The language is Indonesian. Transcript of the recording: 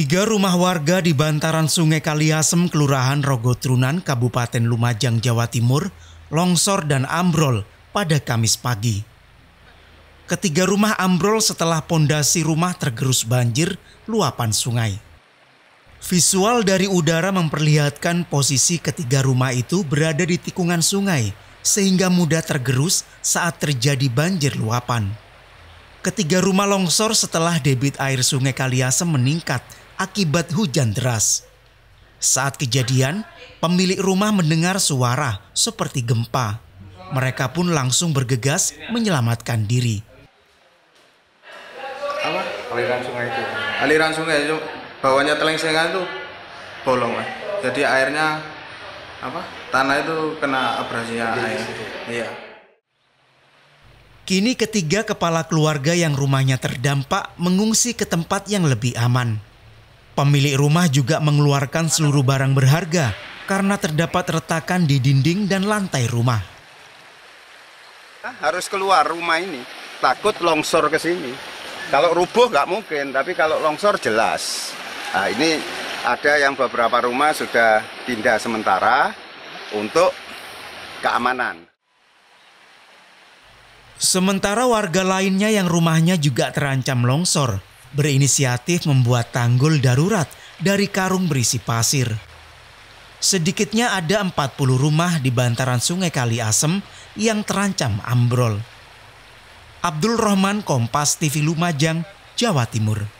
Tiga rumah warga di bantaran Sungai Kaliasem, Kelurahan Rogotrunan, Kabupaten Lumajang, Jawa Timur, longsor dan ambrol pada Kamis pagi. Ketiga rumah ambrol setelah pondasi rumah tergerus banjir luapan sungai. Visual dari udara memperlihatkan posisi ketiga rumah itu berada di tikungan sungai sehingga mudah tergerus saat terjadi banjir luapan. Ketiga rumah longsor setelah debit air sungai Kaliasem meningkat akibat hujan deras. Saat kejadian, pemilik rumah mendengar suara seperti gempa. Mereka pun langsung bergegas menyelamatkan diri. Apa? Aliran sungai itu. Aliran sungai itu bawahnya telengsengan itu bolong, Mas. Jadi airnya apa? Tanah itu kena abrasinya air. Iya. Kini ketiga kepala keluarga yang rumahnya terdampak mengungsi ke tempat yang lebih aman. Pemilik rumah juga mengeluarkan seluruh barang berharga karena terdapat retakan di dinding dan lantai rumah. Harus keluar rumah ini, takut longsor ke sini. Kalau rubuh nggak mungkin, tapi kalau longsor jelas. Nah ini ada yang beberapa rumah sudah pindah sementara untuk keamanan. Sementara warga lainnya yang rumahnya juga terancam longsor berinisiatif membuat tanggul darurat dari karung berisi pasir. Sedikitnya ada 40 rumah di bantaran sungai Kali Asem yang terancam ambrol. Abdul Rohman, Kompas TV Lumajang, Jawa Timur.